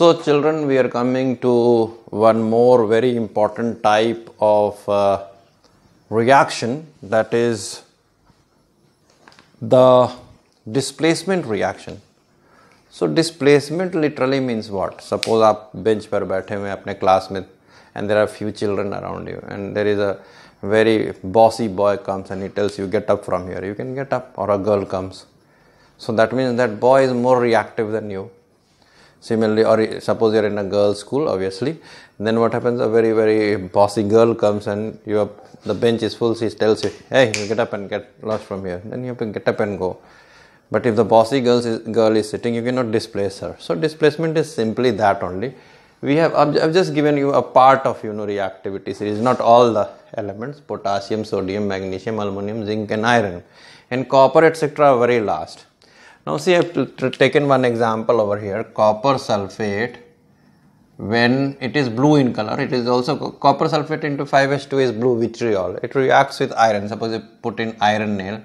So, children, we are coming to one more very important type of uh, reaction that is the displacement reaction. So, displacement literally means what? Suppose you bench per bathe in your classmate and there are few children around you and there is a very bossy boy comes and he tells you get up from here. You can get up or a girl comes. So, that means that boy is more reactive than you Similarly, or suppose you're in a girls' school, obviously, then what happens? A very, very bossy girl comes and you have, the bench is full. She tells you, "Hey, you get up and get lost from here." Then you have to get up and go. But if the bossy girl is, girl is sitting, you cannot displace her. So displacement is simply that only. We have I've just given you a part of you know reactivity series, not all the elements: potassium, sodium, magnesium, aluminium, zinc, and iron. And copper, etc., are very last. Now see I have taken one example over here copper sulfate when it is blue in color it is also copper sulfate into 5H2 is blue vitriol it reacts with iron suppose you put in iron nail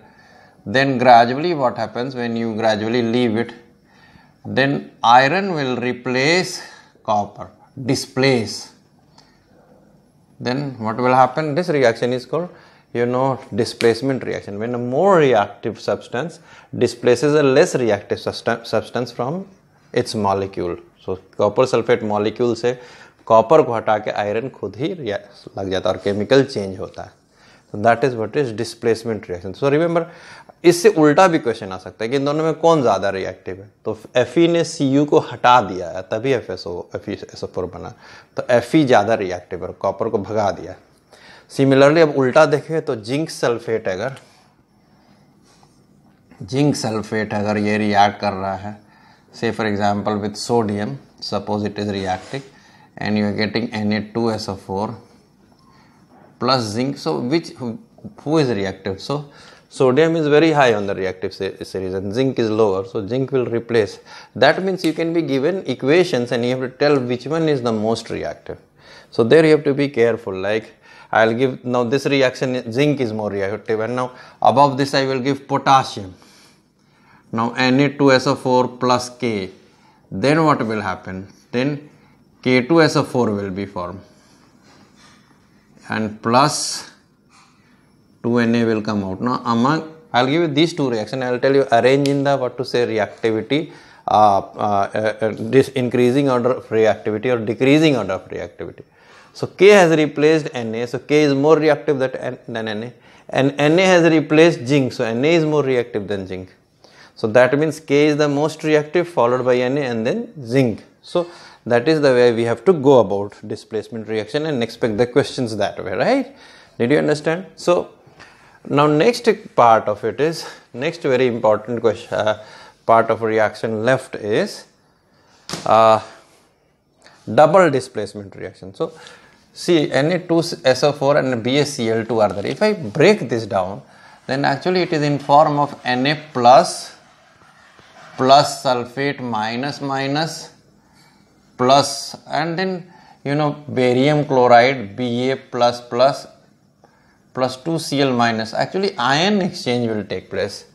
then gradually what happens when you gradually leave it then iron will replace copper displace then what will happen this reaction is called you know displacement reaction when a more reactive substance displaces a less reactive substance from its molecule so copper sulfate molecule से copper को हटा के iron खुद ही लग जाता है और chemical change होता है so that is what is displacement reaction so remember इससे उल्टा भी क्वेश्चन आ सकता है कि इन दोनों में कौन ज़्यादा रिएक्टिव है तो एफ ने सी को हटा दिया है तभी एफ एस ओ एफ बना तो एफ ज़्यादा रिएक्टिव है कॉपर को भगा दिया सिमिलरली अब उल्टा देखें तो जिंक सल्फेट अगर जिंक सल्फेट अगर ये रिएक्ट कर रहा है से for example with sodium suppose it is reacting and you are getting N A two S four plus zinc so which who is reactive so sodium is very high on the reactive region zinc is lower so zinc will replace that means you can be given equation and you tell which one is the most reactive so there you have to be careful like I'll give now this reaction zinc is more reactive and now above this I will give potassium. Now Na2SO4 plus K then what will happen? Then K2SO4 will be formed and plus 2Na will come out. Now among I'll give you these two reactions. I'll tell you arrange in the what to say reactivity, uh, uh, uh, uh this increasing order of reactivity or decreasing order of reactivity. So K has replaced Na. So K is more reactive than, than Na. And Na has replaced zinc. So Na is more reactive than zinc. So that means K is the most reactive followed by Na and then zinc. So that is the way we have to go about displacement reaction and expect the questions that way, right? Did you understand? So now next part of it is, next very important question, uh, part of reaction left is uh, double displacement reaction. So see Na2SO4 and BaCl2 are there. If I break this down, then actually it is in form of Na plus plus sulfate minus minus plus and then you know barium chloride Ba plus plus plus 2 Cl minus actually ion exchange will take place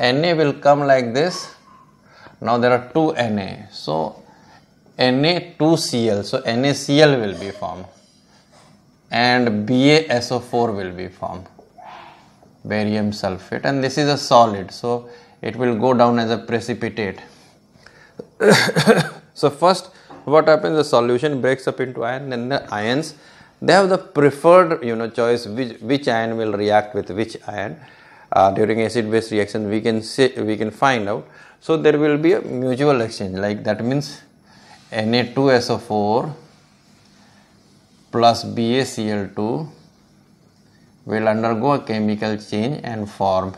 Na will come like this now there are two Na so Na 2Cl so NaCl will be formed and BaSO4 will be formed barium sulfate and this is a solid so it will go down as a precipitate so first what happens the solution breaks up into ion then the ions they have the preferred you know choice which which ion will react with which ion uh, during acid base reaction we can say we can find out so there will be a mutual exchange like that means na2so4 plus BaCl2 will undergo a chemical change and form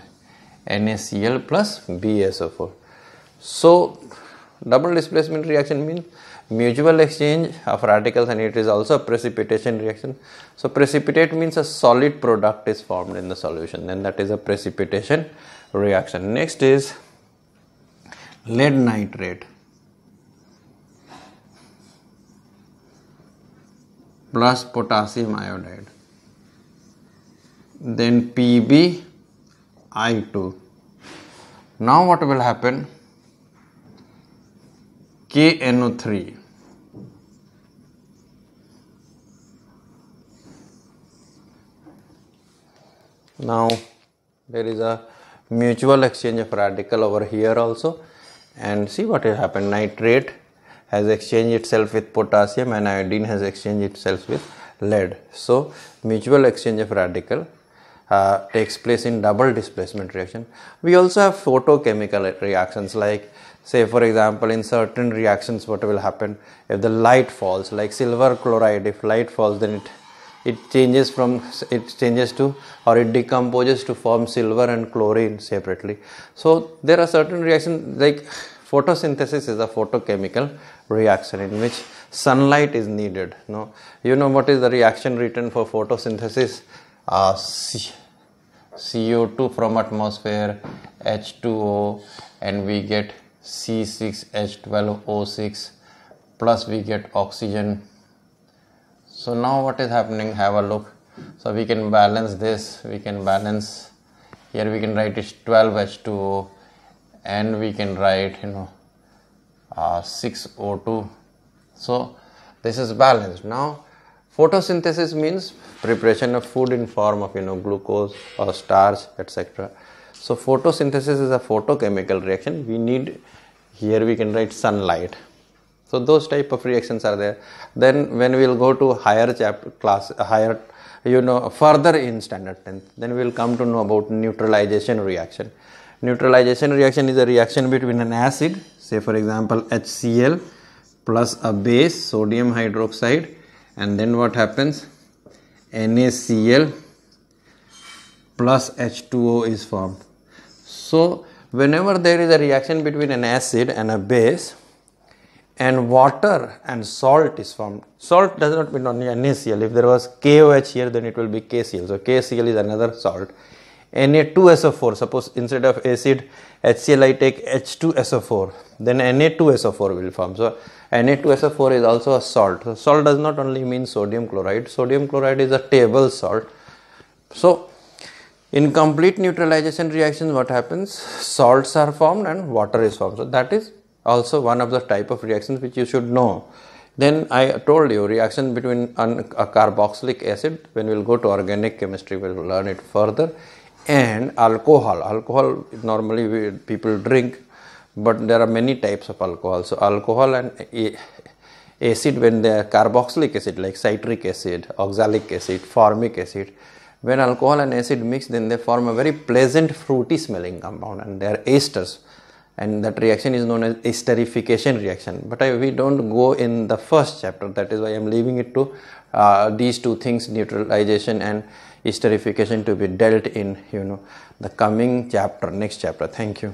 NaCl plus BaSO4. So, double displacement reaction means mutual exchange of radicals and it is also a precipitation reaction. So, precipitate means a solid product is formed in the solution then that is a precipitation reaction. Next is lead nitrate. plus potassium iodide. Then PbI2. Now what will happen? KNO3. Now there is a mutual exchange of radical over here also and see what will happen nitrate has exchanged itself with potassium and iodine has exchanged itself with lead. So, mutual exchange of radical uh, takes place in double displacement reaction. We also have photochemical reactions like say for example in certain reactions what will happen if the light falls like silver chloride if light falls then it it changes from it changes to or it decomposes to form silver and chlorine separately so there are certain reactions like photosynthesis is a photochemical reaction in which sunlight is needed. No, you know what is the reaction written for photosynthesis? Uh, C- CO2 from atmosphere, H2O, and we get C6H12O6 plus we get oxygen. So now what is happening? Have a look. So we can balance this. We can balance here. We can write it 12H2O, and we can write you know 6O2. Uh, so, this is balanced. Now, photosynthesis means preparation of food in form of you know glucose or starch etc. So, photosynthesis is a photochemical reaction. We need here we can write sunlight. So, those type of reactions are there. Then when we will go to higher chapter class, higher you know further in standard 10th, then we will come to know about neutralization reaction. Neutralization reaction is a reaction between an acid say for example HCl plus a base sodium hydroxide and then what happens NaCl plus H2O is formed. So whenever there is a reaction between an acid and a base and water and salt is formed. Salt does not mean only NaCl. If there was KOH here then it will be KCl. So KCl is another salt Na2SO4 suppose instead of acid HCl I take H2SO4 then Na2SO4 will form so Na2SO4 is also a salt so salt does not only mean sodium chloride sodium chloride is a table salt so in complete neutralization reaction what happens salts are formed and water is formed so that is also one of the type of reactions which you should know then I told you reaction between a carboxylic acid when we will go to organic chemistry we will learn it further and alcohol. Alcohol normally we, people drink, but there are many types of alcohol. So alcohol and acid when they are carboxylic acid like citric acid, oxalic acid, formic acid. When alcohol and acid mix, then they form a very pleasant fruity smelling compound, and they are esters. And that reaction is known as esterification reaction. But I, we don't go in the first chapter. That is why I am leaving it to uh, these two things: neutralization and esterification to be dealt in you know the coming chapter next chapter thank you